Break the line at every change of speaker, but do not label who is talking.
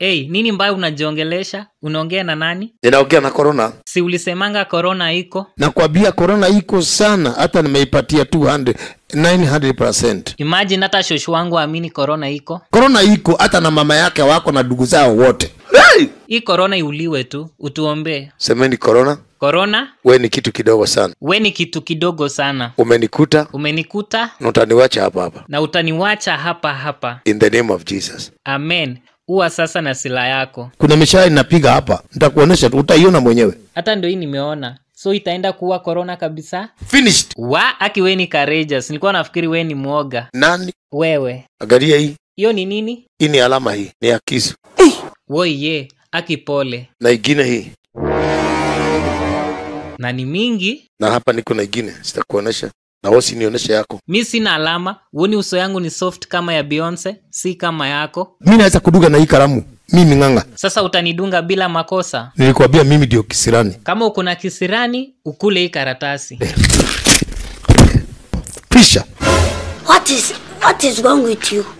Hey, nini mbayo unajiongelesha? Unaongea na nani?
Ninaongea na korona.
Si ulisemanga korona iko?
Nakwambia korona iko sana, hata nimeipatia 200 900%.
Imagine hata shoshu wangu aamini korona iko.
Korona iko hata na mama yake wako na ndugu zao wote.
Hey! Hii korona iuliwe tu, utuombee.
Semeni korona. Korona, we ni kitu kidogo sana,
we ni kitu kidogo sana.
Umenikuta,
umenikuta,
na utaniwacha hapa hapa,
na utaniwacha hapa hapa,
in the name of Jesus,
amen uwa sasa na sila yako.
Kuna mishara inapiga hapa, nitakuonesha tu, utaiona mwenyewe.
Hata ndio hii nimeona so itaenda kuwa korona kabisa finished wa aki we ni courageous nilikuwa nafikiri we ni mwoga nani wewe agaria hii hiyo ni nini
hii ni alama hii ni akizi
woiye aki pole
na ingine hii
na ni mingi
na hapa niko na ingine sitakuonesha na wewe usinionyeshe yako.
Mi sina alama, uoni uso yangu ni soft kama ya Beyonce, si kama yako.
Mi naweza kuduga na hii kalamu mimi ng'ang'a.
Sasa utanidunga bila makosa.
Nilikwambia mimi ndio kisirani.
Kama uko na kisirani, ukule hii karatasi. Eh. Pisha. What is, what is wrong with you?